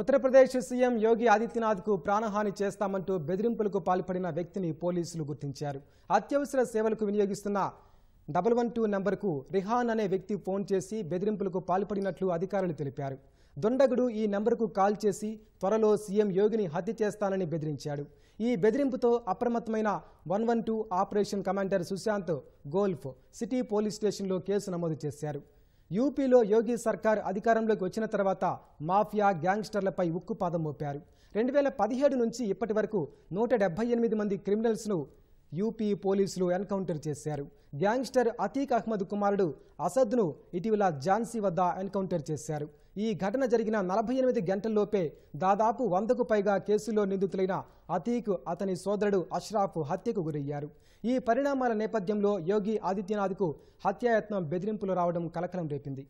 Uttar Pradesh CM యోగి ఆదిత్యనాథ్కు ప్రాణహాని చేస్తామంటూ బెదిరింపులకు పాల్పడిన వ్యక్తిని పోలీసులు గుర్తించారు అత్యవసర సేవలకు వినియోగిస్తున్న డబల్ వన్ టూ నెంబర్కు రిహాన్ అనే వ్యక్తి ఫోన్ చేసి బెదిరింపులకు పాల్పడినట్లు అధికారులు తెలిపారు దొండగుడు ఈ నెంబర్కు కాల్ చేసి త్వరలో సీఎం యోగిని హత్య చేస్తానని బెదిరించాడు ఈ బెదిరింపుతో అప్రమత్తమైన one one two operation commander Sushant golf city police స్టేషన్లో కేసు నమోదు చేశారు యూపీలో యోగి సర్కార్ అధికారంలోకి వచ్చిన తర్వాత మాఫియా గ్యాంగ్స్టర్లపై ఉక్కుపాదం మోపారు రెండు వేల పదిహేడు నుంచి ఇప్పటి వరకు నూట డెబ్బై ఎనిమిది మంది క్రిమినల్స్ను యూపీ పోలీసులు ఎన్కౌంటర్ చేశారు గ్యాంగ్స్టర్ అతీక్ అహ్మద్ కుమారుడు అసద్ను ఇటీవల ఝాన్సీ వద్ద ఎన్కౌంటర్ చేశారు ఈ ఘటన జరిగిన నలభై ఎనిమిది గంటల్లోపే దాదాపు వందకు పైగా కేసుల్లో నిందితులైన అతీక్ అతని సోదరుడు అష్రాఫ్ హత్యకు గురయ్యారు ఈ పరిణామాల నేపథ్యంలో యోగి ఆదిత్యనాథ్కు హత్యాయత్నం బెదిరింపులు రావడం కలకలం రేపింది